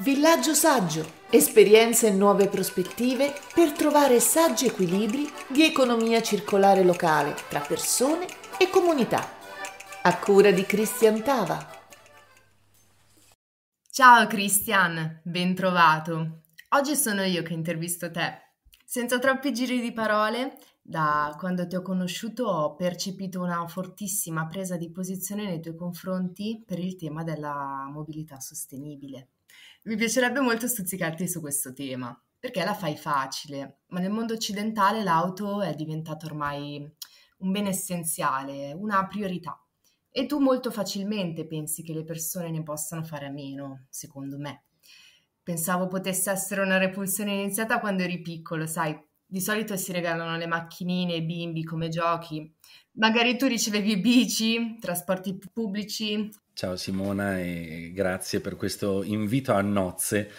Villaggio Saggio, esperienze e nuove prospettive per trovare saggi equilibri di economia circolare locale tra persone e comunità. A cura di Cristian Tava. Ciao Cristian, ben trovato. Oggi sono io che intervisto te. Senza troppi giri di parole, da quando ti ho conosciuto ho percepito una fortissima presa di posizione nei tuoi confronti per il tema della mobilità sostenibile. Mi piacerebbe molto stuzzicarti su questo tema, perché la fai facile, ma nel mondo occidentale l'auto è diventato ormai un bene essenziale, una priorità. E tu molto facilmente pensi che le persone ne possano fare a meno, secondo me. Pensavo potesse essere una repulsione iniziata quando eri piccolo, sai, di solito si regalano le macchinine ai bimbi come giochi. Magari tu ricevevi bici, trasporti pubblici, Ciao Simona e grazie per questo invito a nozze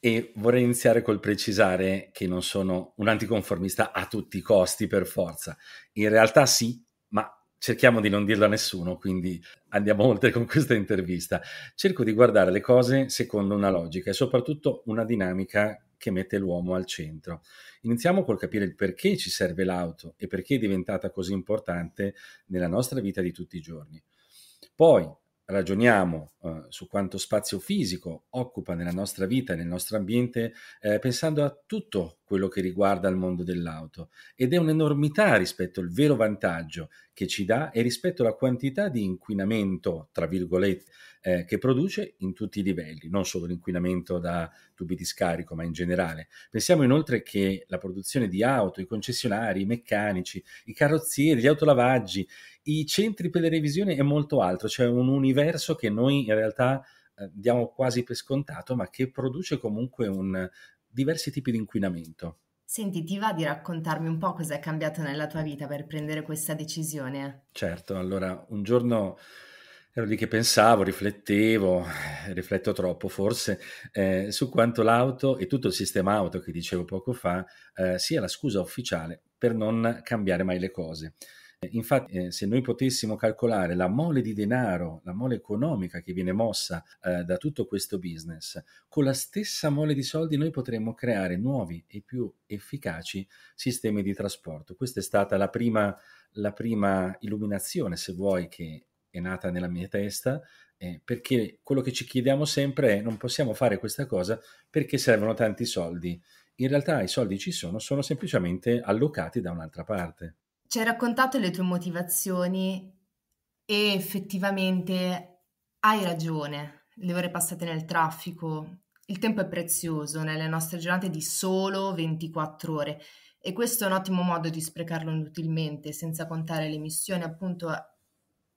e vorrei iniziare col precisare che non sono un anticonformista a tutti i costi per forza. In realtà sì, ma cerchiamo di non dirlo a nessuno, quindi andiamo oltre con questa intervista. Cerco di guardare le cose secondo una logica e soprattutto una dinamica che mette l'uomo al centro. Iniziamo col capire il perché ci serve l'auto e perché è diventata così importante nella nostra vita di tutti i giorni. Poi ragioniamo eh, su quanto spazio fisico occupa nella nostra vita e nel nostro ambiente, eh, pensando a tutto quello che riguarda il mondo dell'auto ed è un'enormità rispetto al vero vantaggio che ci dà e rispetto alla quantità di inquinamento, tra virgolette, eh, che produce in tutti i livelli, non solo l'inquinamento da tubi di scarico, ma in generale. Pensiamo inoltre che la produzione di auto, i concessionari, i meccanici, i carrozzieri, gli autolavaggi, i centri per le revisioni è molto altro, c'è un universo che noi in realtà eh, diamo quasi per scontato, ma che produce comunque un, diversi tipi di inquinamento. Senti, ti va di raccontarmi un po' cosa è cambiato nella tua vita per prendere questa decisione? Certo, allora un giorno ero lì che pensavo, riflettevo, eh, rifletto troppo forse, eh, su quanto l'auto e tutto il sistema auto che dicevo poco fa eh, sia la scusa ufficiale per non cambiare mai le cose. Infatti, eh, se noi potessimo calcolare la mole di denaro, la mole economica che viene mossa eh, da tutto questo business, con la stessa mole di soldi noi potremmo creare nuovi e più efficaci sistemi di trasporto. Questa è stata la prima, la prima illuminazione, se vuoi, che è nata nella mia testa. Eh, perché quello che ci chiediamo sempre è non possiamo fare questa cosa perché servono tanti soldi. In realtà i soldi ci sono, sono semplicemente allocati da un'altra parte ci hai raccontato le tue motivazioni e effettivamente hai ragione, le ore passate nel traffico, il tempo è prezioso nelle nostre giornate di solo 24 ore e questo è un ottimo modo di sprecarlo inutilmente, senza contare le missioni, appunto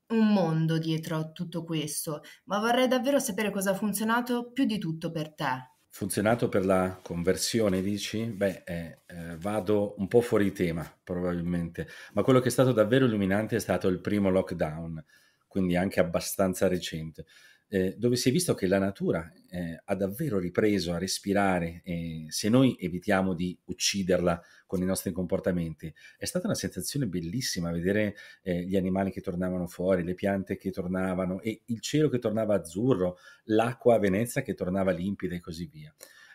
un mondo dietro a tutto questo, ma vorrei davvero sapere cosa ha funzionato più di tutto per te funzionato per la conversione, dici? Beh, eh, eh, vado un po' fuori tema probabilmente, ma quello che è stato davvero illuminante è stato il primo lockdown, quindi anche abbastanza recente eh, dove si è visto che la natura eh, ha davvero ripreso a respirare e eh, se noi evitiamo di ucciderla con i nostri comportamenti. È stata una sensazione bellissima vedere eh, gli animali che tornavano fuori, le piante che tornavano e il cielo che tornava azzurro, l'acqua a Venezia che tornava limpida e così via.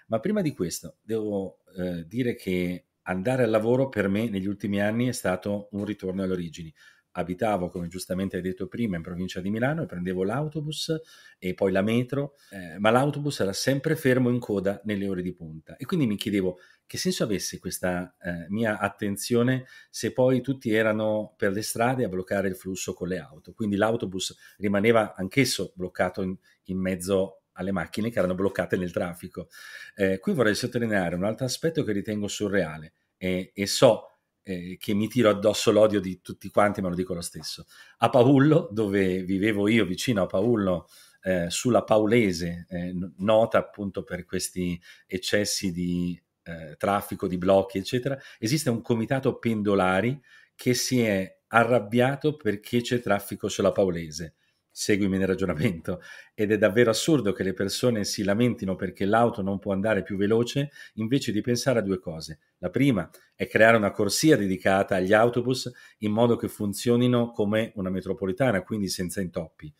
Ma prima di questo devo eh, dire che andare al lavoro per me negli ultimi anni è stato un ritorno alle origini abitavo, come giustamente hai detto prima, in provincia di Milano e prendevo l'autobus e poi la metro, eh, ma l'autobus era sempre fermo in coda nelle ore di punta. E quindi mi chiedevo che senso avesse questa eh, mia attenzione se poi tutti erano per le strade a bloccare il flusso con le auto. Quindi l'autobus rimaneva anch'esso bloccato in, in mezzo alle macchine che erano bloccate nel traffico. Eh, qui vorrei sottolineare un altro aspetto che ritengo surreale e, eh, e so eh, che mi tiro addosso l'odio di tutti quanti, ma lo dico lo stesso. A Paullo, dove vivevo io vicino a Paullo, eh, sulla Paulese, eh, nota appunto per questi eccessi di eh, traffico, di blocchi, eccetera, esiste un comitato pendolari che si è arrabbiato perché c'è traffico sulla Paulese seguimi nel ragionamento ed è davvero assurdo che le persone si lamentino perché l'auto non può andare più veloce invece di pensare a due cose. La prima è creare una corsia dedicata agli autobus in modo che funzionino come una metropolitana, quindi senza intoppi.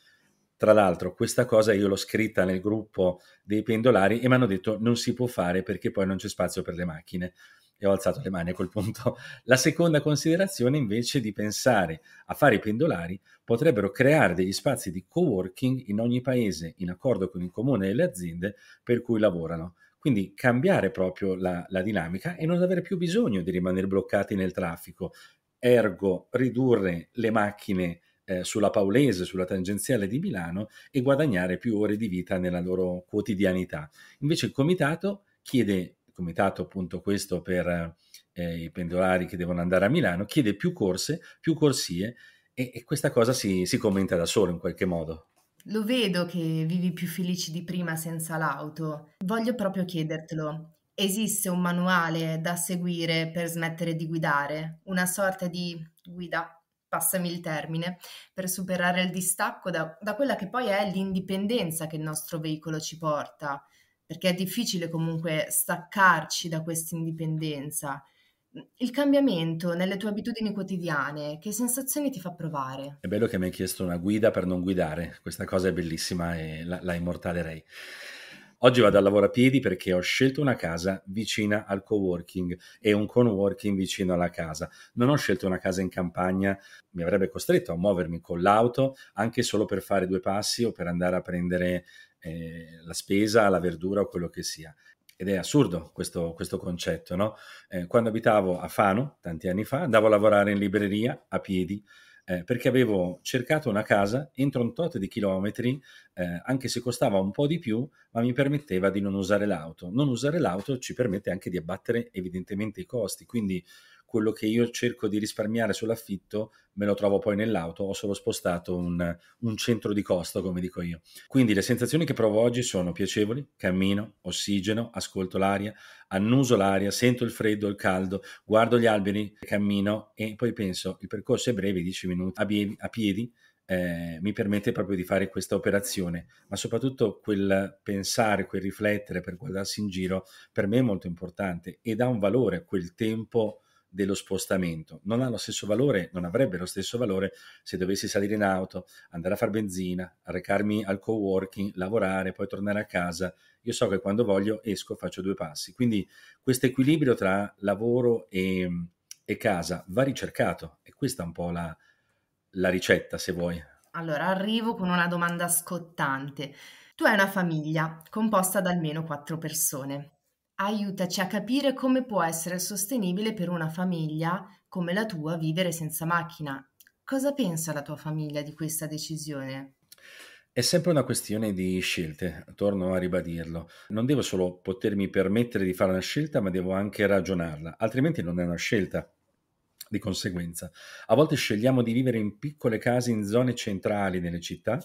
Tra l'altro, questa cosa io l'ho scritta nel gruppo dei pendolari e mi hanno detto non si può fare perché poi non c'è spazio per le macchine e ho alzato le mani a quel punto. La seconda considerazione invece di pensare a fare i pendolari potrebbero creare degli spazi di co-working in ogni paese in accordo con il comune e le aziende per cui lavorano. Quindi cambiare proprio la, la dinamica e non avere più bisogno di rimanere bloccati nel traffico, ergo ridurre le macchine eh, sulla Paulese, sulla tangenziale di Milano e guadagnare più ore di vita nella loro quotidianità. Invece il comitato chiede comitato appunto questo per eh, i pendolari che devono andare a Milano, chiede più corse, più corsie e, e questa cosa si, si commenta da solo in qualche modo. Lo vedo che vivi più felici di prima senza l'auto. Voglio proprio chiedertelo. Esiste un manuale da seguire per smettere di guidare? Una sorta di guida, passami il termine, per superare il distacco da, da quella che poi è l'indipendenza che il nostro veicolo ci porta perché è difficile comunque staccarci da questa indipendenza. Il cambiamento nelle tue abitudini quotidiane, che sensazioni ti fa provare? È bello che mi hai chiesto una guida per non guidare, questa cosa è bellissima e la, la immortalerei. Oggi vado a lavoro a piedi perché ho scelto una casa vicina al coworking e un coworking vicino alla casa. Non ho scelto una casa in campagna, mi avrebbe costretto a muovermi con l'auto anche solo per fare due passi o per andare a prendere eh, la spesa, la verdura o quello che sia. Ed è assurdo questo, questo concetto, no? Eh, quando abitavo a Fano, tanti anni fa, andavo a lavorare in libreria a piedi eh, perché avevo cercato una casa entro un tot di chilometri, eh, anche se costava un po' di più, ma mi permetteva di non usare l'auto. Non usare l'auto ci permette anche di abbattere evidentemente i costi, quindi quello che io cerco di risparmiare sull'affitto me lo trovo poi nell'auto, ho solo spostato un, un, centro di costo, come dico io. Quindi le sensazioni che provo oggi sono piacevoli, cammino, ossigeno, ascolto l'aria, annuso l'aria, sento il freddo, il caldo, guardo gli alberi, cammino e poi penso il percorso è breve, 10 minuti a, bievi, a piedi, eh, mi permette proprio di fare questa operazione, ma soprattutto quel pensare, quel riflettere per guardarsi in giro, per me è molto importante e dà un valore quel tempo dello spostamento. Non ha lo stesso valore, non avrebbe lo stesso valore se dovessi salire in auto, andare a fare benzina, recarmi al co-working, lavorare, poi tornare a casa. Io so che quando voglio esco, faccio due passi. Quindi questo equilibrio tra lavoro e, e, casa va ricercato e questa è un po' la, la ricetta, se vuoi. Allora, arrivo con una domanda scottante. Tu hai una famiglia composta da almeno quattro persone aiutaci a capire come può essere sostenibile per una famiglia come la tua vivere senza macchina. Cosa pensa la tua famiglia di questa decisione? È sempre una questione di scelte, torno a ribadirlo. Non devo solo potermi permettere di fare una scelta, ma devo anche ragionarla, altrimenti non è una scelta. Di conseguenza, a volte scegliamo di vivere in piccole case in zone centrali nelle città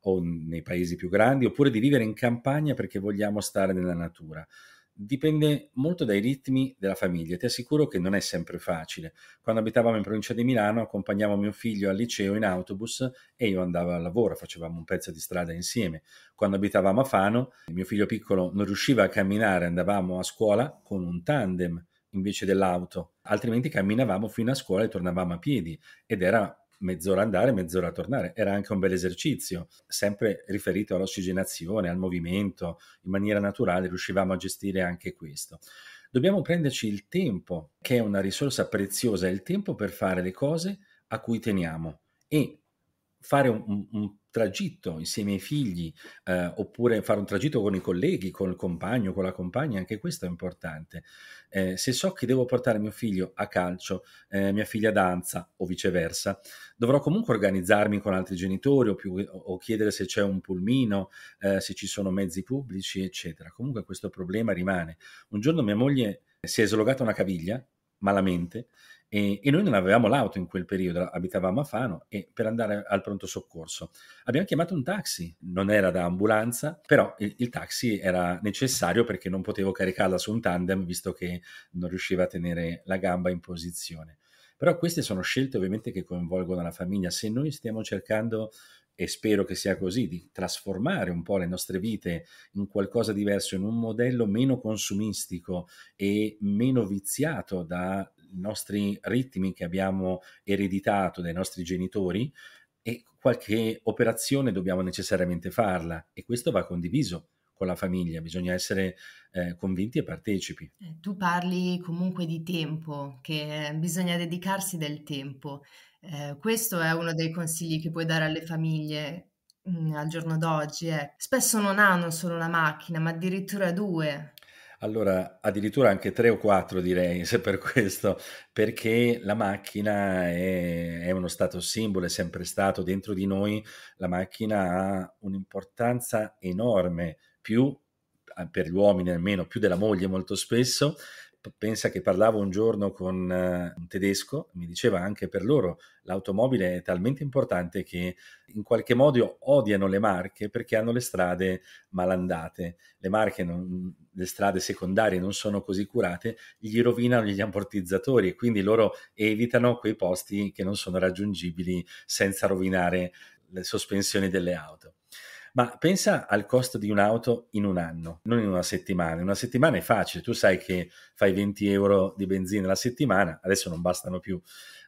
o nei paesi più grandi, oppure di vivere in campagna perché vogliamo stare nella natura dipende molto dai ritmi della famiglia. Ti assicuro che non è sempre facile. Quando abitavamo in provincia di Milano, accompagnavo mio figlio al liceo in autobus e io andavo al lavoro, facevamo un pezzo di strada insieme. Quando abitavamo a Fano, mio figlio piccolo non riusciva a camminare, andavamo a scuola con un tandem invece dell'auto, altrimenti camminavamo fino a scuola e tornavamo a piedi ed era mezz'ora andare, mezz'ora tornare. Era anche un bel esercizio, sempre riferito all'ossigenazione, al movimento, in maniera naturale riuscivamo a gestire anche questo. Dobbiamo prenderci il tempo, che è una risorsa preziosa, il tempo per fare le cose a cui teniamo e fare un, un, tragitto insieme ai figli, eh, oppure fare un tragitto con i colleghi, col compagno, con la compagna, anche questo è importante. Eh, se so che devo portare mio figlio a calcio, eh, mia figlia a danza o viceversa, dovrò comunque organizzarmi con altri genitori o, più, o chiedere se c'è un pulmino, eh, se ci sono mezzi pubblici, eccetera. Comunque questo problema rimane. Un giorno mia moglie si è slogata una caviglia, malamente, e, e, noi non avevamo l'auto in quel periodo, abitavamo a Fano e per andare al pronto soccorso abbiamo chiamato un taxi, non era da ambulanza, però il, il taxi era necessario perché non potevo caricarla su un tandem visto che non riusciva a tenere la gamba in posizione. Però queste sono scelte ovviamente che coinvolgono la famiglia. Se noi stiamo cercando e spero che sia così, di trasformare un po' le nostre vite in qualcosa di diverso, in un modello meno consumistico e meno viziato da i nostri ritmi che abbiamo ereditato dai nostri genitori e qualche operazione dobbiamo necessariamente farla e questo va condiviso con la famiglia, bisogna essere eh, convinti e partecipi. Eh, tu parli comunque di tempo, che bisogna dedicarsi del tempo. Eh, questo è uno dei consigli che puoi dare alle famiglie mh, mm, al giorno d'oggi. Eh. Spesso non hanno solo una macchina, ma addirittura due. Allora, addirittura anche tre o quattro direi, se per questo, perché la macchina è, è uno stato simbolo, è sempre stato dentro di noi, la macchina ha un'importanza enorme, più ah, per gli uomini almeno, più della moglie molto spesso, pensa che parlavo un giorno con eh, un tedesco, mi diceva anche per loro l'automobile è talmente importante che in qualche modo odiano le marche perché hanno le strade malandate, le marche, non, le strade secondarie non sono così curate, gli rovinano gli ammortizzatori e quindi loro evitano quei posti che non sono raggiungibili senza rovinare le sospensioni delle auto. Ma pensa al costo di un'auto in un anno, non in una settimana. In una settimana è facile, tu sai che fai 20 euro di benzina la settimana, adesso non bastano più,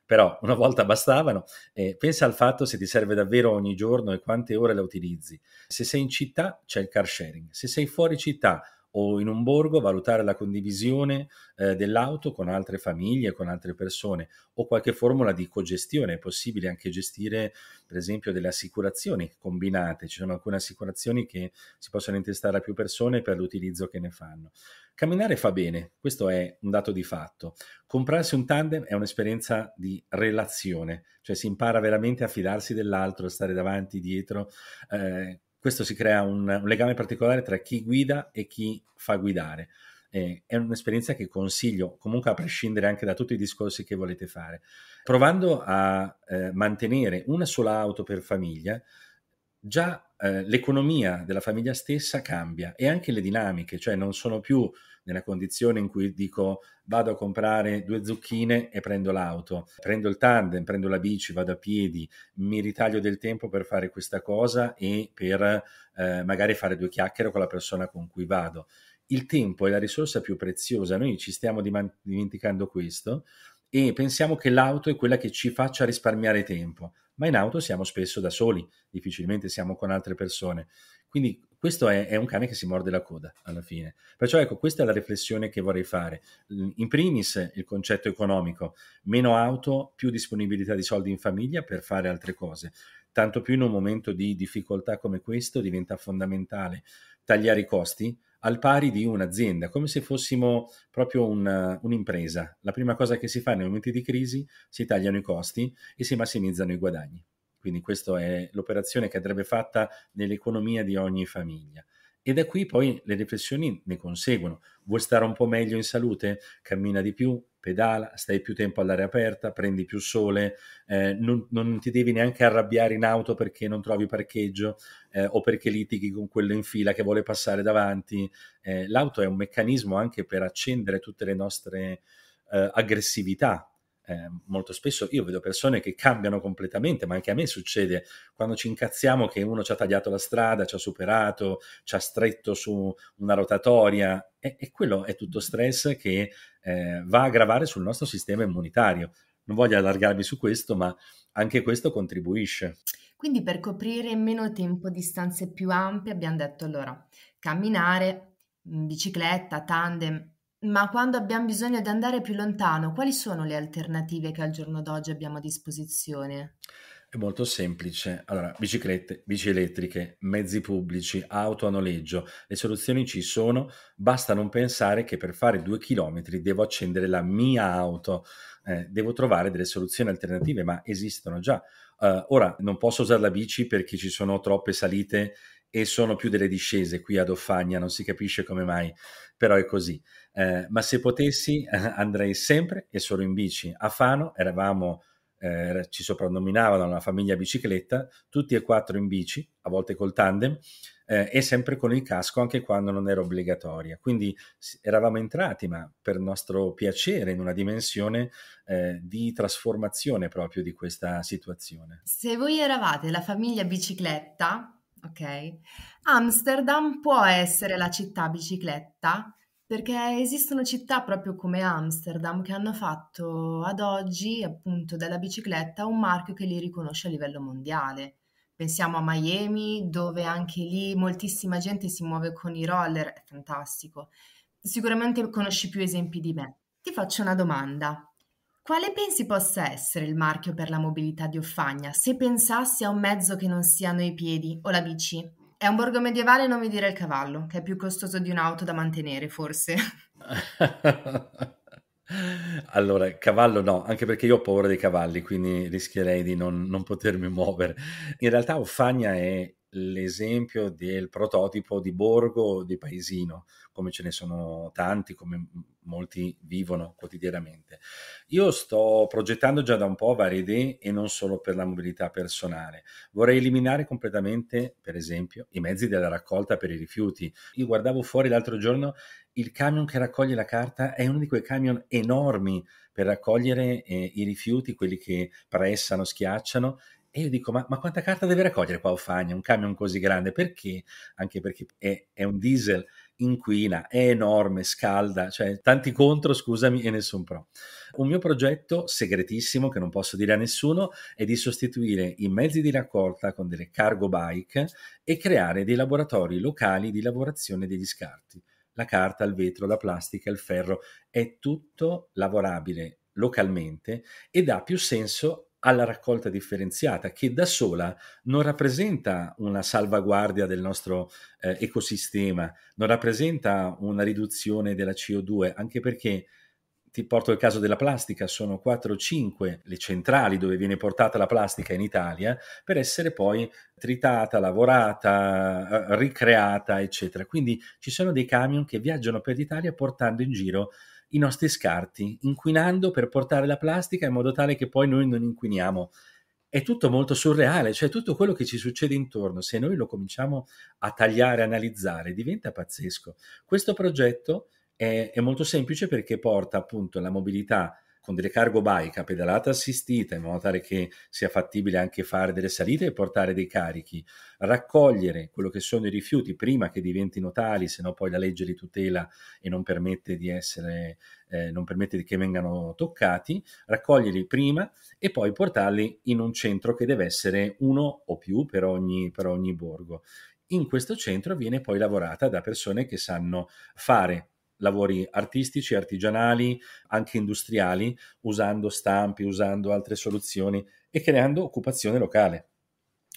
però una volta bastavano. Eh, pensa al fatto se ti serve davvero ogni giorno e quante ore la utilizzi. Se sei in città c'è il car sharing, se sei fuori città o in un borgo valutare la condivisione eh, dell'auto con altre famiglie, con altre persone o qualche formula di cogestione. È possibile anche gestire, per esempio, delle assicurazioni combinate. Ci sono alcune assicurazioni che si possono intestare a più persone per l'utilizzo che ne fanno. Camminare fa bene, questo è un dato di fatto. Comprarsi un tandem è un'esperienza di relazione, cioè si impara veramente a fidarsi dell'altro, a stare davanti, dietro. Eh, questo si crea un, un legame particolare tra chi guida e chi fa guidare. Eh, è un'esperienza che consiglio, comunque a prescindere anche da tutti i discorsi che volete fare. Provando a eh, mantenere una sola auto per famiglia, già eh, l'economia della famiglia stessa cambia e anche le dinamiche, cioè non sono più nella condizione in cui dico vado a comprare due zucchine e prendo l'auto, prendo il tandem, prendo la bici, vado a piedi, mi ritaglio del tempo per fare questa cosa e per eh, magari fare due chiacchiere con la persona con cui vado. Il tempo è la risorsa più preziosa, noi ci stiamo dimenticando questo e pensiamo che l'auto è quella che ci faccia risparmiare tempo ma in auto siamo spesso da soli, difficilmente siamo con altre persone. Quindi questo è, è, un cane che si morde la coda alla fine. Perciò ecco, questa è la riflessione che vorrei fare. In primis il concetto economico, meno auto, più disponibilità di soldi in famiglia per fare altre cose. Tanto più in un momento di difficoltà come questo diventa fondamentale tagliare i costi, al pari di un'azienda, come se fossimo proprio un, un'impresa. La prima cosa che si fa nei momenti di crisi si tagliano i costi e si massimizzano i guadagni. Quindi questa è l'operazione che andrebbe fatta nell'economia di ogni famiglia. E da qui poi le riflessioni ne conseguono. Vuoi stare un po' meglio in salute? Cammina di più, pedala, stai più tempo all'aria aperta, prendi più sole, eh, non, non, ti devi neanche arrabbiare in auto perché non trovi parcheggio eh, o perché litighi con quello in fila che vuole passare davanti. Eh, l'auto è un meccanismo anche per accendere tutte le nostre eh, aggressività eh, molto spesso io vedo persone che cambiano completamente, ma anche a me succede quando ci incazziamo che uno ci ha tagliato la strada, ci ha superato, ci ha stretto su una rotatoria e, e quello è tutto stress che eh, va a gravare sul nostro sistema immunitario. Non voglio allargarmi su questo, ma anche questo contribuisce. Quindi per coprire meno tempo distanze più ampie abbiamo detto allora camminare, mm, bicicletta, tandem, ma quando abbiamo bisogno di andare più lontano, quali sono le alternative che al giorno d'oggi abbiamo a disposizione? È molto semplice. Allora, biciclette, bici elettriche, mezzi pubblici, auto a noleggio, le soluzioni ci sono, basta non pensare che per fare due chilometri devo accendere la mia auto. Eh, devo trovare delle soluzioni alternative, ma esistono già. Uh, ora non posso usare la bici perché ci sono troppe salite e sono più delle discese qui ad Offagna, non si capisce come mai, però è così. Eh, ma se potessi andrei sempre e solo in bici. A Fano eravamo, eh, ci soprannominavano una famiglia bicicletta, tutti e quattro in bici, a volte col tandem, eh, e sempre con il casco anche quando non era obbligatoria. Quindi eravamo entrati, ma per nostro piacere, in una dimensione eh, di trasformazione proprio di questa situazione. Se voi eravate la famiglia bicicletta, ok? Amsterdam può essere la città bicicletta perché esistono città proprio come Amsterdam che hanno fatto ad oggi appunto della bicicletta un marchio che li riconosce a livello mondiale. Pensiamo a Miami, dove anche lì moltissima gente si muove con i roller, è fantastico. Sicuramente conosci più esempi di me. Ti faccio una domanda. Quale pensi possa essere il marchio per la mobilità di Offagna se pensassi a un mezzo che non siano i piedi o la bici? È un borgo medievale non mi dire il cavallo, che è più costoso di un'auto da mantenere, forse. Allora, cavallo no, anche perché io ho paura dei cavalli, quindi rischierei di non, non potermi muovere. In realtà Offagna è l'esempio del prototipo di borgo o di paesino, come ce ne sono tanti, come molti vivono quotidianamente. Io sto progettando già da un po' varie idee e non solo per la mobilità personale. Vorrei eliminare completamente, per esempio, i mezzi della raccolta per i rifiuti. Io guardavo fuori l'altro giorno il camion che raccoglie la carta è uno di quei camion enormi per raccogliere eh, i rifiuti, quelli che pressano, schiacciano e io dico, ma, ma quanta carta deve raccogliere qua Ofagna, un camion così grande? Perché? Anche perché è, è un diesel, inquina, è enorme, scalda, cioè tanti contro, scusami, e nessun pro. Un mio progetto segretissimo, che non posso dire a nessuno, è di sostituire i mezzi di raccolta con delle cargo bike e creare dei laboratori locali di lavorazione degli scarti. La carta, il vetro, la plastica, il ferro, è tutto lavorabile localmente e dà più senso alla raccolta differenziata, che da sola non rappresenta una salvaguardia del nostro eh, ecosistema, non rappresenta una riduzione della CO2, anche perché ti porto il caso della plastica, sono 4 o 5 le centrali dove viene portata la plastica in Italia per essere poi tritata, lavorata, eh, ricreata, eccetera. Quindi ci sono dei camion che viaggiano per l'Italia portando in giro i nostri scarti, inquinando per portare la plastica in modo tale che poi noi non inquiniamo. È tutto molto surreale, cioè tutto quello che ci succede intorno, se noi lo cominciamo a tagliare, analizzare, diventa pazzesco. Questo progetto è, è molto semplice perché porta appunto la mobilità con delle cargo bike a pedalata assistita in modo tale che sia fattibile anche fare delle salite e portare dei carichi, raccogliere quello che sono i rifiuti prima che diventino tali, se no poi la legge li tutela e non permette di essere eh, non permette che vengano toccati, raccoglierli prima e poi portarli in un centro che deve essere uno o più per ogni, per ogni borgo. In questo centro viene poi lavorata da persone che sanno fare lavori artistici, artigianali, anche industriali, usando stampi, usando altre soluzioni e creando occupazione locale.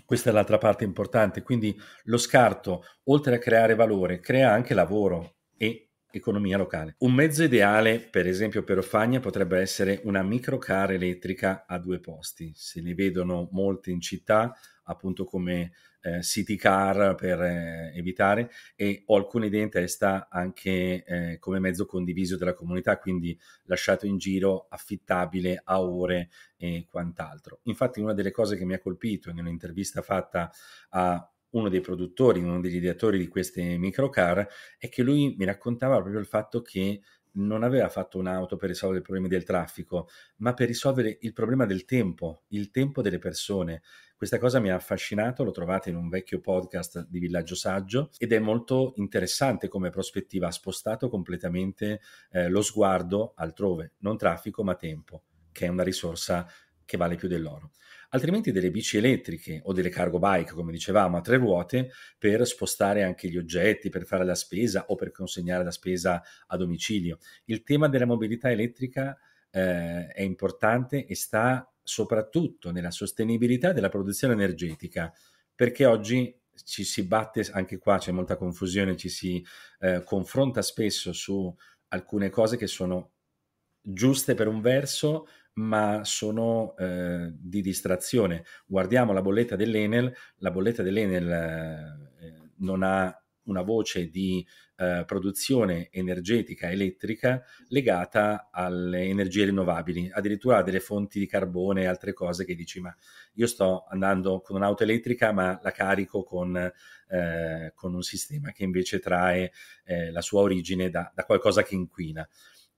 Questa è l'altra parte importante, quindi lo scarto, oltre a creare valore, crea anche lavoro e economia locale. Un mezzo ideale, per esempio per Ofagna, potrebbe essere una microcar elettrica a due posti. Se ne vedono molte in città, appunto come eh, city car per eh, evitare e ho alcune idee in testa anche eh, come mezzo condiviso della comunità, quindi lasciato in giro, affittabile a ore e quant'altro. Infatti una delle cose che mi ha colpito in un'intervista fatta a uno dei produttori, uno degli ideatori di queste microcar, è che lui mi raccontava proprio il fatto che non aveva fatto un'auto per risolvere i problemi del traffico, ma per risolvere il problema del tempo, il tempo delle persone. Questa cosa mi ha affascinato, lo trovate in un vecchio podcast di Villaggio Saggio ed è molto interessante come prospettiva, ha spostato completamente eh, lo sguardo altrove, non traffico ma tempo, che è una risorsa che vale più dell'oro. Altrimenti delle bici elettriche o delle cargo bike, come dicevamo, a tre ruote per spostare anche gli oggetti, per fare la spesa o per consegnare la spesa a domicilio. Il tema della mobilità elettrica eh, è importante e sta soprattutto nella sostenibilità della produzione energetica, perché oggi ci si batte, anche qua c'è molta confusione, ci si eh, confronta spesso su alcune cose che sono giuste per un verso, ma sono eh, di distrazione. Guardiamo la bolletta dell'Enel, la bolletta dell'Enel eh, non ha una voce di eh, produzione energetica elettrica legata alle energie rinnovabili, addirittura a delle fonti di carbone e altre cose che dici ma io sto andando con un'auto elettrica ma la carico con, eh, con un sistema che invece trae eh, la sua origine da, da qualcosa che inquina.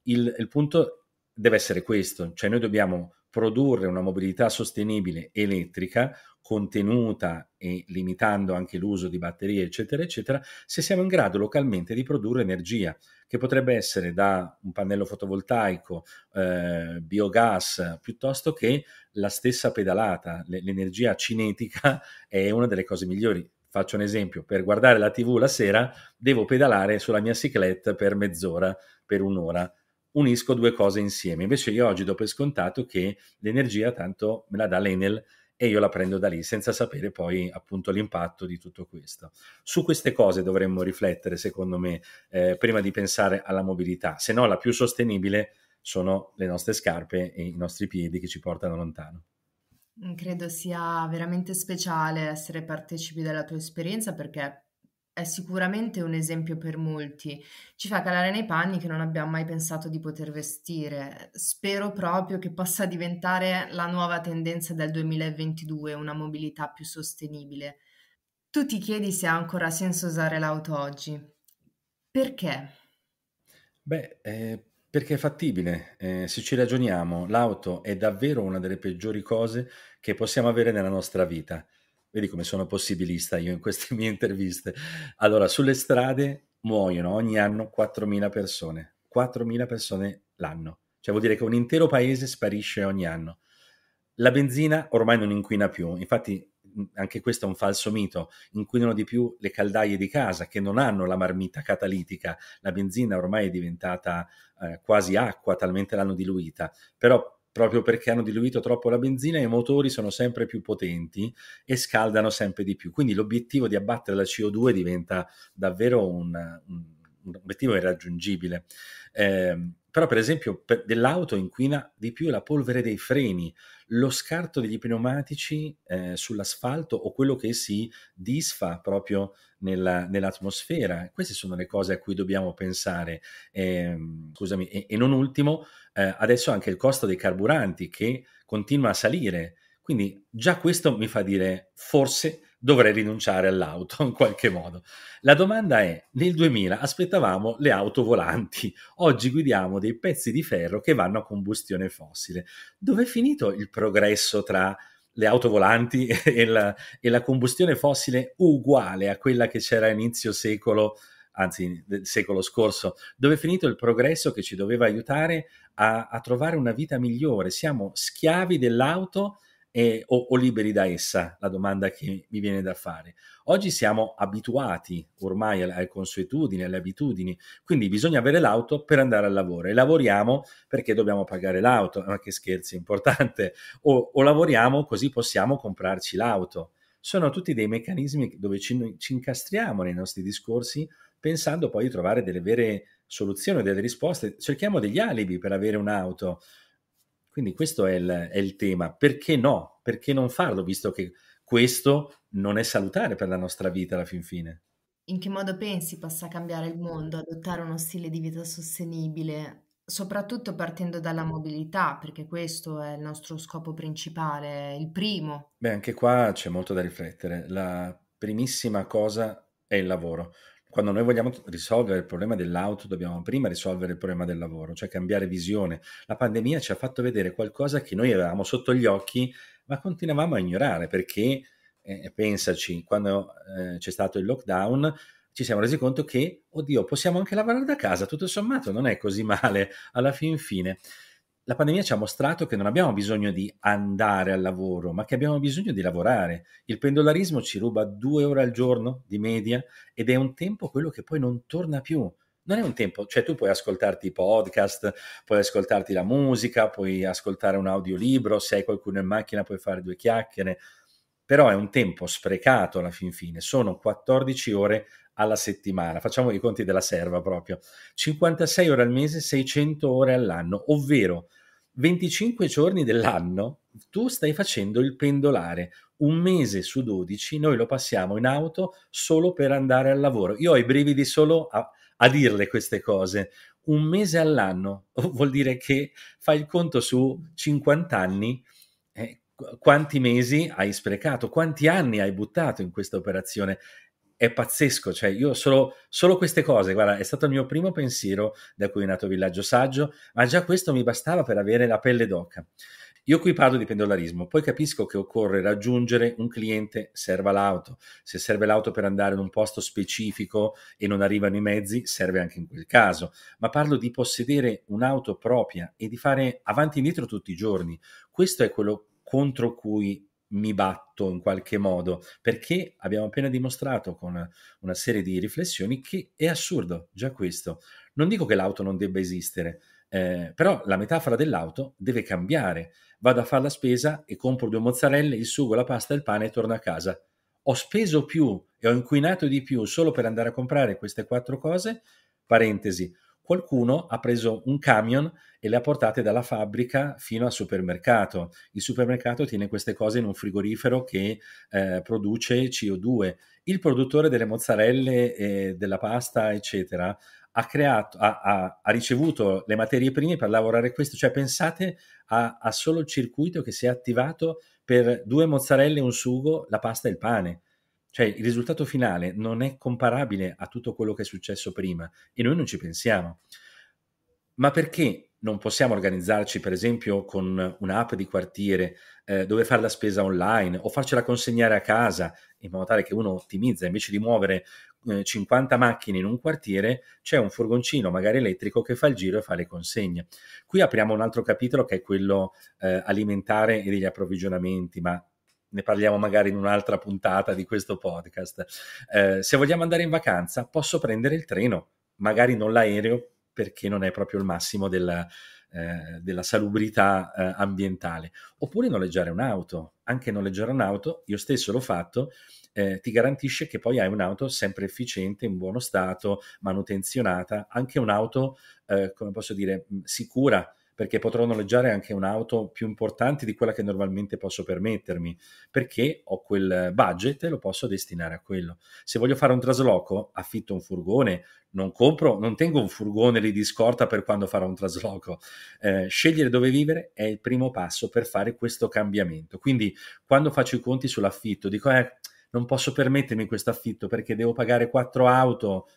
Il, il punto deve essere questo, cioè noi dobbiamo produrre una mobilità sostenibile elettrica contenuta e limitando anche l'uso di batterie, eccetera, eccetera, se siamo in grado localmente di produrre energia, che potrebbe essere da un pannello fotovoltaico, eh, biogas, piuttosto che la stessa pedalata. L- l'energia cinetica è una delle cose migliori. Faccio un esempio, per guardare la TV la sera devo pedalare sulla mia cicletta per mezz'ora, per un'ora unisco due cose insieme. Invece io oggi do per scontato che l'energia tanto me la dà l'Enel e io la prendo da lì senza sapere poi appunto l'impatto di tutto questo. Su queste cose dovremmo riflettere secondo me eh, prima di pensare alla mobilità, se no la più sostenibile sono le nostre scarpe e i nostri piedi che ci portano lontano. Credo sia veramente speciale essere partecipi della tua esperienza perché è sicuramente un esempio per molti, ci fa calare nei panni che non abbiamo mai pensato di poter vestire. Spero proprio che possa diventare la nuova tendenza del 2022, una mobilità più sostenibile. Tu ti chiedi se ha ancora senso usare l'auto oggi. Perché? Beh, eh, perché è fattibile. Eh, se ci ragioniamo, l'auto è davvero una delle peggiori cose che possiamo avere nella nostra vita Vedi come sono possibilista io in queste mie interviste. Allora, sulle strade muoiono ogni anno 4.000 persone, 4.000 persone l'anno. Cioè vuol dire che un intero paese sparisce ogni anno. La benzina ormai non inquina più, infatti anche questo è un falso mito, inquinano di più le caldaie di casa che non hanno la marmita catalitica, la benzina ormai è diventata eh, quasi acqua, talmente l'hanno diluita, però proprio perché hanno diluito troppo la benzina i motori sono sempre più potenti e scaldano sempre di più. Quindi l'obiettivo di abbattere la CO2 diventa davvero un, un, un obiettivo irraggiungibile. Eh, però per esempio per dell'auto inquina di più la polvere dei freni, lo scarto degli pneumatici eh, sull'asfalto o quello che si disfa proprio nella, nell'atmosfera. Queste sono le cose a cui dobbiamo pensare. Eh, scusami, e, e, non ultimo, eh, adesso anche il costo dei carburanti che continua a salire. Quindi già questo mi fa dire forse dovrei rinunciare all'auto in qualche modo. La domanda è, nel 2000 aspettavamo le auto volanti, oggi guidiamo dei pezzi di ferro che vanno a combustione fossile. Dove è finito il progresso tra le auto volanti e la, e la combustione fossile uguale a quella che c'era a inizio secolo? anzi del secolo scorso, dove è finito il progresso che ci doveva aiutare a, a trovare una vita migliore. Siamo schiavi dell'auto eh, o, o, liberi da essa? La domanda che mi viene da fare. Oggi siamo abituati ormai alle consuetudini, alle abitudini, quindi bisogna avere l'auto per andare al lavoro e lavoriamo perché dobbiamo pagare l'auto, ma che scherzi, importante, o, o lavoriamo così possiamo comprarci l'auto. Sono tutti dei meccanismi dove ci, ci incastriamo nei nostri discorsi pensando poi di trovare delle vere soluzioni, delle risposte. Cerchiamo degli alibi per avere un'auto. Quindi questo è il, è il tema. Perché no? Perché non farlo, visto che questo non è salutare per la nostra vita alla fin fine? In che modo pensi possa cambiare il mondo, adottare uno stile di vita sostenibile, soprattutto partendo dalla mobilità, perché questo è il nostro scopo principale, il primo. Beh, anche qua c'è molto da riflettere. La primissima cosa è il lavoro quando noi vogliamo risolvere il problema dell'auto, dobbiamo prima risolvere il problema del lavoro, cioè cambiare visione. La pandemia ci ha fatto vedere qualcosa che noi avevamo sotto gli occhi, ma continuavamo a ignorare perché, eh, pensaci, quando eh, c'è stato il lockdown, ci siamo resi conto che, oddio, possiamo anche lavorare da casa, tutto sommato non è così male alla fin fine la pandemia ci ha mostrato che non abbiamo bisogno di andare al lavoro, ma che abbiamo bisogno di lavorare. Il pendolarismo ci ruba due ore al giorno di media ed è un tempo quello che poi non torna più. Non è un tempo, cioè tu puoi ascoltarti i podcast, puoi ascoltarti la musica, puoi ascoltare un audiolibro, se hai qualcuno in macchina puoi fare due chiacchiere, però è un tempo sprecato alla fin fine, sono 14 ore alla settimana, facciamo i conti della serva proprio, 56 ore al mese, 600 ore all'anno, ovvero 25 giorni dell'anno tu stai facendo il pendolare. Un mese su 12 noi lo passiamo in auto solo per andare al lavoro. Io ho i brividi solo a, a dirle queste cose. Un mese all'anno vuol dire che fai il conto su 50 anni. Eh, quanti mesi hai sprecato, quanti anni hai buttato in questa operazione è pazzesco, cioè io solo, solo, queste cose, guarda, è stato il mio primo pensiero da cui è nato Villaggio Saggio, ma già questo mi bastava per avere la pelle d'oca. Io qui parlo di pendolarismo, poi capisco che occorre raggiungere un cliente, serva l'auto. Se serve l'auto per andare in un posto specifico e non arrivano i mezzi, serve anche in quel caso. Ma parlo di possedere un'auto propria e di fare avanti e indietro tutti i giorni. Questo è quello contro cui mi batto in qualche modo, perché abbiamo appena dimostrato con una serie di riflessioni che è assurdo già questo. Non dico che l'auto non debba esistere, eh, però la metafora dell'auto deve cambiare. Vado a fare la spesa e compro due mozzarelle, il sugo, la pasta, il pane e torno a casa. Ho speso più e ho inquinato di più solo per andare a comprare queste quattro cose? Parentesi, qualcuno ha preso un camion e le ha portate dalla fabbrica fino al supermercato. Il supermercato tiene queste cose in un frigorifero che eh, produce CO2. Il produttore delle mozzarelle, eh, della pasta, eccetera, ha, creato, ha, ha, ha, ricevuto le materie prime per lavorare questo. Cioè pensate a, a solo il circuito che si è attivato per due mozzarelle, un sugo, la pasta e il pane cioè il risultato finale non è comparabile a tutto quello che è successo prima e noi non ci pensiamo. Ma perché non possiamo organizzarci, per esempio, con un'app di quartiere eh, dove fare la spesa online o farcela consegnare a casa in modo tale che uno ottimizza invece di muovere eh, 50 macchine in un quartiere, c'è un furgoncino, magari elettrico, che fa il giro e fa le consegne. Qui apriamo un altro capitolo che è quello eh, alimentare e degli approvvigionamenti, ma ne parliamo magari in un'altra puntata di questo podcast. Eh, se vogliamo andare in vacanza, posso prendere il treno, magari non l'aereo, perché non è proprio il massimo della, eh, della salubrità eh, ambientale. Oppure noleggiare un'auto. Anche noleggiare un'auto, io stesso l'ho fatto, eh, ti garantisce che poi hai un'auto sempre efficiente, in buono stato, manutenzionata, anche un'auto, eh, come posso dire, sicura perché potrò noleggiare anche un'auto più importante di quella che normalmente posso permettermi, perché ho quel budget e lo posso destinare a quello. Se voglio fare un trasloco, affitto un furgone, non compro, non tengo un furgone lì di scorta per quando farò un trasloco. Eh, scegliere dove vivere è il primo passo per fare questo cambiamento. Quindi quando faccio i conti sull'affitto, dico eh, non posso permettermi questo affitto perché devo pagare quattro auto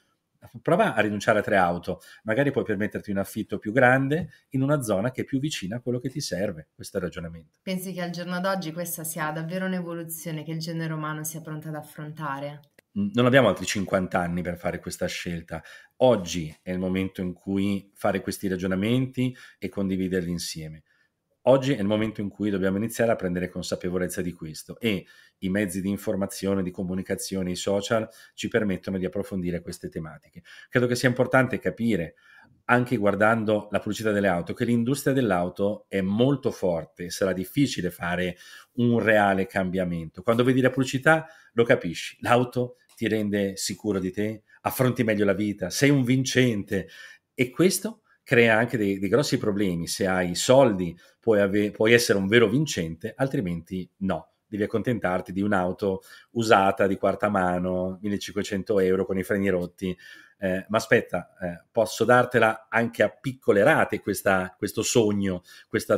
prova a rinunciare a tre auto, magari puoi permetterti un affitto più grande in una zona che è più vicina a quello che ti serve. Questo è il ragionamento. Pensi che al giorno d'oggi questa sia davvero un'evoluzione che il genere umano sia pronto ad affrontare? Mm, non abbiamo altri 50 anni per fare questa scelta. Oggi è il momento in cui fare questi ragionamenti e condividerli insieme. Oggi è il momento in cui dobbiamo iniziare a prendere consapevolezza di questo e i mezzi di informazione, di comunicazione, i social ci permettono di approfondire queste tematiche. Credo che sia importante capire, anche guardando la pubblicità delle auto, che l'industria dell'auto è molto forte, sarà difficile fare un reale cambiamento. Quando vedi la pubblicità lo capisci, l'auto ti rende sicuro di te, affronti meglio la vita, sei un vincente e questo crea anche dei, dei grossi problemi. Se hai soldi puoi, ave- puoi essere un vero vincente, altrimenti no devi accontentarti di un'auto usata di quarta mano, 1500 euro con i freni rotti. Eh, ma aspetta, eh, posso dartela anche a piccole rate questa, questo sogno,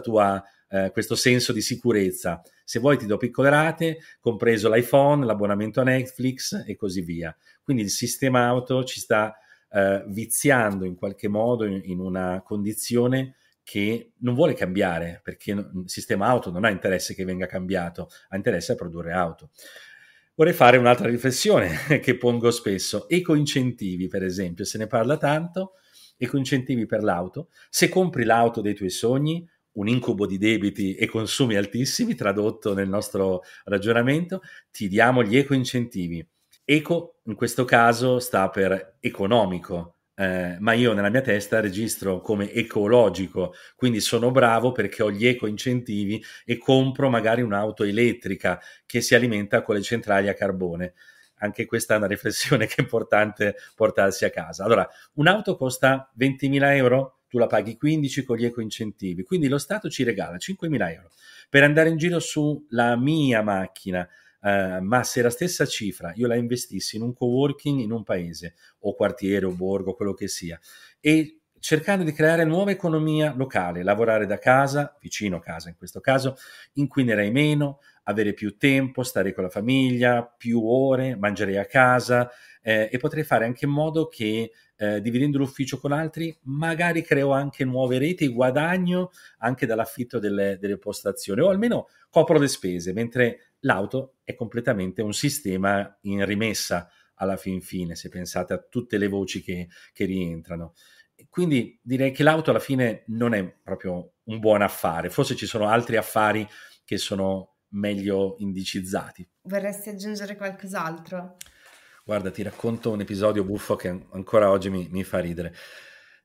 tua, eh, questo senso di sicurezza. Se vuoi ti do piccole rate, compreso l'iPhone, l'abbonamento a Netflix e così via. Quindi il sistema auto ci sta eh, viziando in qualche modo in, in, una condizione che non vuole cambiare, perché il sistema auto non ha interesse che venga cambiato, ha interesse a produrre auto. Vorrei fare un'altra riflessione che pongo spesso, eco-incentivi per esempio, se ne parla tanto, eco-incentivi per l'auto, se compri l'auto dei tuoi sogni un incubo di debiti e consumi altissimi, tradotto nel nostro ragionamento, ti diamo gli eco incentivi. Eco in questo caso sta per economico, eh, ma io nella mia testa registro come ecologico, quindi sono bravo perché ho gli eco incentivi e compro magari un'auto elettrica che si alimenta con le centrali a carbone. Anche questa è una riflessione che è importante portarsi a casa. Allora, un'auto costa 20.000 euro, tu la paghi 15 con gli eco incentivi, quindi lo Stato ci regala 5.000 euro per andare in giro sulla mia macchina eh, ma se la stessa cifra io la investissi in un coworking in un paese o quartiere o borgo, quello che sia, e cercando di creare nuova economia locale, lavorare da casa, vicino a casa in questo caso, inquinerei meno, avere più tempo, stare con la famiglia, più ore, mangerei a casa eh, e potrei fare anche in modo che eh, dividendo l'ufficio con altri magari creo anche nuove reti, guadagno anche dall'affitto delle, delle postazioni o almeno copro le spese, mentre l'auto è completamente un sistema in rimessa alla fin fine, se pensate a tutte le voci che, che rientrano. Quindi direi che l'auto alla fine non è proprio un buon affare, forse ci sono altri affari che sono meglio indicizzati. Vorresti aggiungere qualcos'altro? Guarda, ti racconto un episodio buffo che ancora oggi mi, mi fa ridere.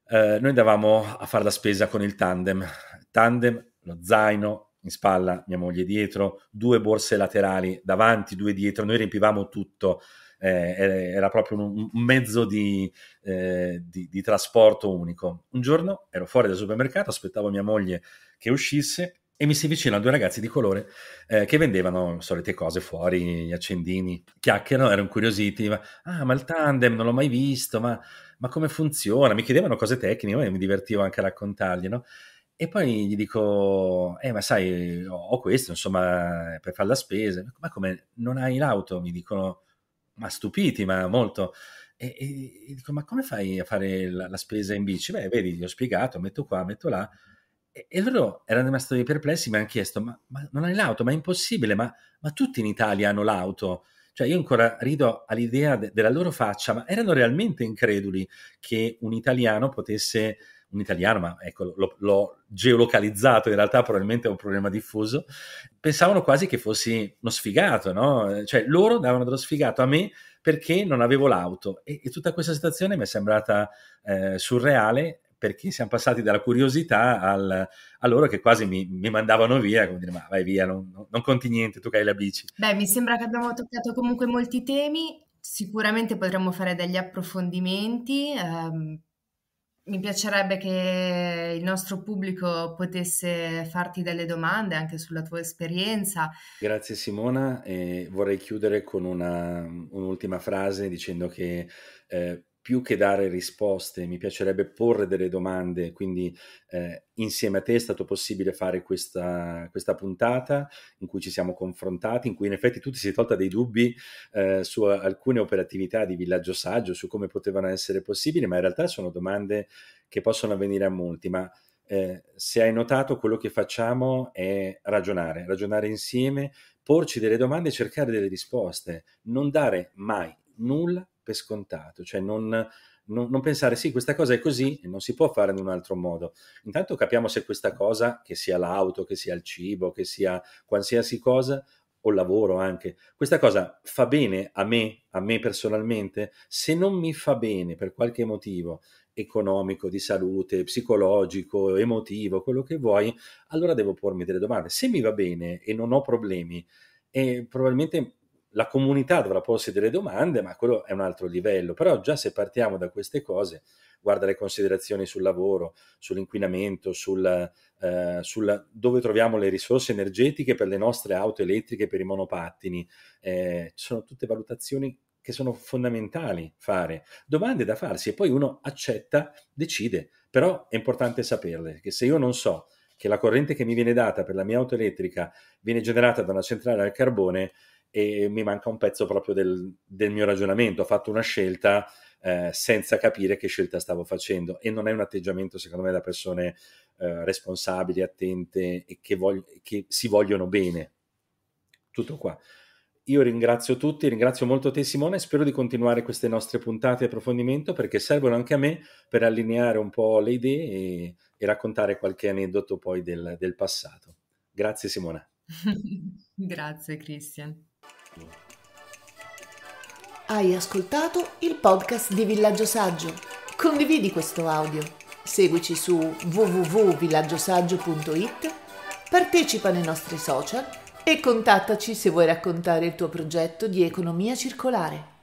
Eh, noi andavamo a fare la spesa con il tandem. Tandem, lo zaino, in spalla, mia moglie dietro, due borse laterali davanti, due dietro, noi riempivamo tutto, eh, era proprio un, un mezzo di, eh, di, di trasporto unico. Un giorno ero fuori dal supermercato, aspettavo mia moglie che uscisse e mi si a due ragazzi di colore eh, che vendevano le solite cose fuori, gli accendini, chiacchierano, erano incuriositi, ma, ah, ma il tandem non l'ho mai visto, ma, ma come funziona? Mi chiedevano cose tecniche e mi divertivo anche a raccontargli, No? E poi gli dico, eh ma sai, ho questo, insomma, per fare la spesa. Ma come, non hai l'auto? Mi dicono, ma stupiti, ma molto. E, e, e dico, ma come fai a fare la, la, spesa in bici? Beh, vedi, gli ho spiegato, metto qua, metto là. E, e loro erano rimasti perplessi, mi hanno chiesto, ma, ma, non hai l'auto? Ma è impossibile, ma, ma, tutti in Italia hanno l'auto. Cioè io ancora rido all'idea de, della loro faccia, ma erano realmente increduli che un italiano potesse un italiano, ma ecco, l'ho, l'ho geolocalizzato, in realtà probabilmente è un problema diffuso, pensavano quasi che fossi uno sfigato, no? Cioè loro davano dello sfigato a me perché non avevo l'auto e, e tutta questa situazione mi è sembrata eh, surreale perché siamo passati dalla curiosità al, a loro che quasi mi, mi, mandavano via, come dire ma vai via, non, non conti niente, tu che hai la bici. Beh, mi sembra che abbiamo toccato comunque molti temi, sicuramente potremmo fare degli approfondimenti, ehm, mi piacerebbe che il nostro pubblico potesse farti delle domande anche sulla tua esperienza. Grazie Simona, e vorrei chiudere con una, un'ultima frase dicendo che eh, più che dare risposte, mi piacerebbe porre delle domande, quindi eh, insieme a te è stato possibile fare questa, questa, puntata in cui ci siamo confrontati, in cui in effetti tu ti sei tolta dei dubbi eh, su alcune operatività di villaggio saggio, su come potevano essere possibili, ma in realtà sono domande che possono avvenire a molti, ma eh, se hai notato quello che facciamo è ragionare, ragionare insieme, porci delle domande e cercare delle risposte, non dare mai nulla per scontato, cioè non, non, non, pensare sì, questa cosa è così e non si può fare in un altro modo. Intanto capiamo se questa cosa, che sia l'auto, che sia il cibo, che sia qualsiasi cosa, o lavoro anche, questa cosa fa bene a me, a me personalmente? Se non mi fa bene per qualche motivo economico, di salute, psicologico, emotivo, quello che vuoi, allora devo pormi delle domande. Se mi va bene e non ho problemi, eh, probabilmente la comunità dovrà porsi delle domande, ma quello è un altro livello. Però già se partiamo da queste cose, guarda le considerazioni sul lavoro, sull'inquinamento, sul, eh, sul dove troviamo le risorse energetiche per le nostre auto elettriche, per i monopattini, eh, sono tutte valutazioni che sono fondamentali fare, domande da farsi e poi uno accetta, decide. Però è importante saperle, che se io non so che la corrente che mi viene data per la mia auto elettrica viene generata da una centrale al carbone, e mi manca un pezzo proprio del, del mio ragionamento. Ho fatto una scelta eh, senza capire che scelta stavo facendo e non è un atteggiamento, secondo me, da persone eh, responsabili, attente e che, vog- che si vogliono bene. Tutto qua. Io ringrazio tutti, ringrazio molto te Simone, spero di continuare queste nostre puntate di approfondimento perché servono anche a me per allineare un po' le idee e, e raccontare qualche aneddoto poi del, del passato. Grazie Simone. Grazie Christian. Hai ascoltato il podcast di Villaggio Saggio. Condividi questo audio. Seguici su www.villaggiosaggio.it, partecipa nei nostri social e contattaci se vuoi raccontare il tuo progetto di economia circolare.